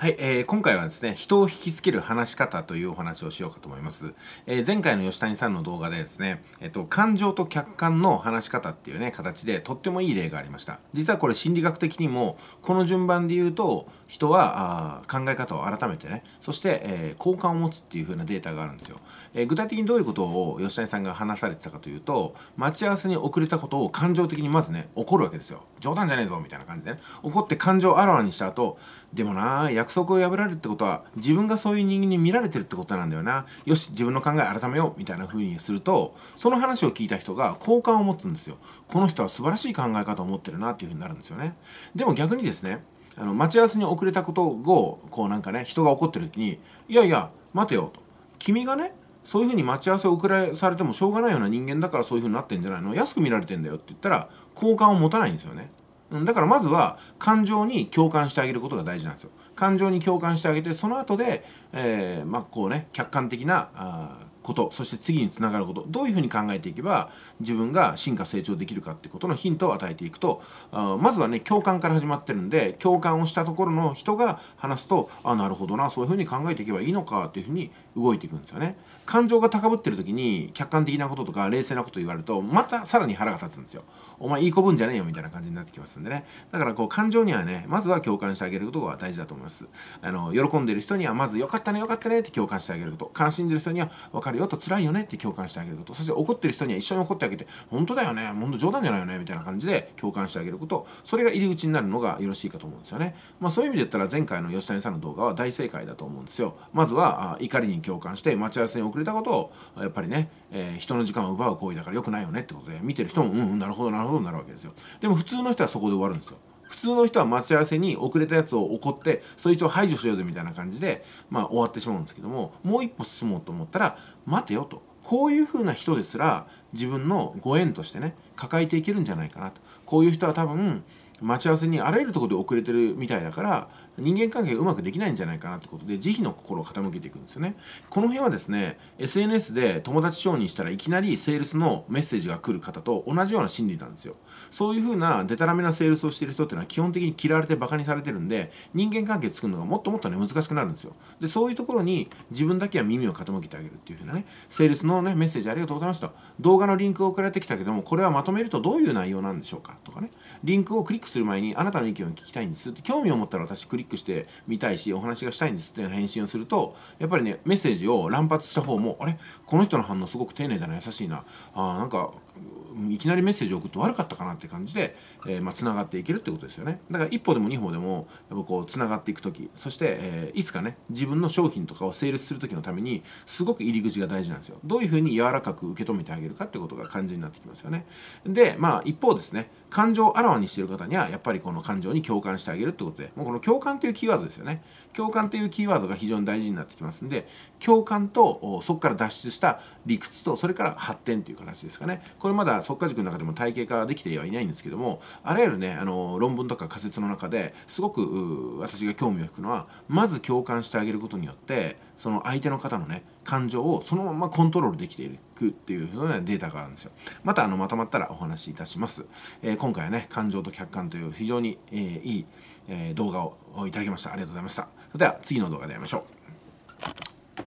はい、えー、今回はですね、人を引きつける話し方というお話をしようかと思います。えー、前回の吉谷さんの動画でですね、えっと、感情と客観の話し方っていうね、形でとってもいい例がありました。実はこれ心理学的にも、この順番で言うと、人はあ考え方を改めてね、そして、えー、好感を持つっていう風なデータがあるんですよ、えー、具体的にどういうことを吉谷さんが話されてたかというと、待ち合わせに遅れたことを感情的にまずね、怒るわけですよ。冗談じゃねえぞみたいな感じでね、怒って感情をあらわにした後、でもな約束を破られるってことは自分がそういう人間に見られてるってことなんだよなよし自分の考え改めようみたいな風にするとその話を聞いた人が好感を持つんですよこの人は素晴らしい考え方を持ってるなっていう風になるんですよねでも逆にですねあの待ち合わせに遅れたことをこうなんかね人が怒ってる時に「いやいや待てよ」と「君がねそういうふうに待ち合わせを遅らされてもしょうがないような人間だからそういうふうになってんじゃないの安く見られてんだよって言ったら好感を持たないんですよねうん、だからまずは感情に共感してあげることが大事なんですよ。感情に共感してあげてその後で、えー、まあ、こうね客観的なあことそして次につながることどういうふうに考えていけば自分が進化成長できるかってことのヒントを与えていくとあまずはね共感から始まってるんで共感をしたところの人が話すとあなるほどなそういうふうに考えていけばいいのかっていうふうに動いていくんですよね感情が高ぶってる時に客観的なこととか冷静なこと言われるとまたさらに腹が立つんですよお前いい子分じゃねえよみたいな感じになってきますんでねだからこう感情にはねまずは共感してあげることが大事だと思いますあの喜んでる人にはまずよかったねよかったねって共感してあげること悲しんでる人には分かるよと辛いよねって共感してあげることそして怒ってる人には一緒に怒ってあげて本当だよね本当冗談じゃないよねみたいな感じで共感してあげることそれが入り口になるのがよろしいかと思うんですよねまあそういう意味で言ったら前回の吉谷さんの動画は大正解だと思うんですよまずは怒りにに共感して待ち合わせに遅れたことをやっぱりね、えー、人の時間を奪う行為だから良くないよねってことで見てる人もうんうんなるほどなるほどになるわけですよでも普通の人はそこで終わるんですよ普通の人は待ち合わせに遅れたやつを怒ってそれ一応排除しようぜみたいな感じで、まあ、終わってしまうんですけどももう一歩進もうと思ったら待てよとこういう風な人ですら自分のご縁としてね抱えていけるんじゃないかなとこういう人は多分待ち合わせにあらゆるところで遅れてるみたいだから人間関係がうまくできないんじゃないかなってことで慈悲の心を傾けていくんですよねこの辺はですね SNS で友達承認したらいきなりセールスのメッセージが来る方と同じような心理なんですよそういう風なデタラメなセールスをしてる人っていうのは基本的に嫌われてバカにされてるんで人間関係作るのがもっともっとね難しくなるんですよでそういうところに自分だけは耳を傾けてあげるっていう風なねセールスのねメッセージありがとうございました動画のリンクを送られてきたけどもこれはまとめるとどういう内容なんでしょうかとかねリンクをクリックする前に、あなたの意見を聞きたいんですって、興味を持ったら私クリックしてみたいし、お話がしたいんですっていう返信をすると、やっぱりね、メッセージを乱発した方も、あれこの人の反応すごく丁寧だな、優しいな、あなんか、いきなりメッセージを送って悪かったかなって感じで、えー、まあ、繋がっていけるってことですよね。だから一歩でも二歩でも、やっぱこう、繋がっていく時、そして、えー、いつかね、自分の商品とかを成立する時のために、すごく入り口が大事なんですよ。どういうふうに柔らかく受け止めてあげるかってことが肝心になってきますよね。で、まあ、一方ですね、感情をあらわにしてる方には、はやっぱりこの感情に共感してあげるってことでもうこの共感というキーワードですよね共感というキーワードが非常に大事になってきますんで共感とそこから脱出した理屈とそれから発展という形ですかねこれまだ即果塾の中でも体系化できてはいないんですけどもあらゆるねあの論文とか仮説の中ですごく私が興味を引くのはまず共感してあげることによってその相手の方のね感情をそのままコントロールできているくっていうそうデータがあるんですよ。またあのまとまったらお話しいたします。えー、今回はね、感情と客観という非常に、えー、いい、え動画をいただきました。ありがとうございました。それでは次の動画で会いましょう。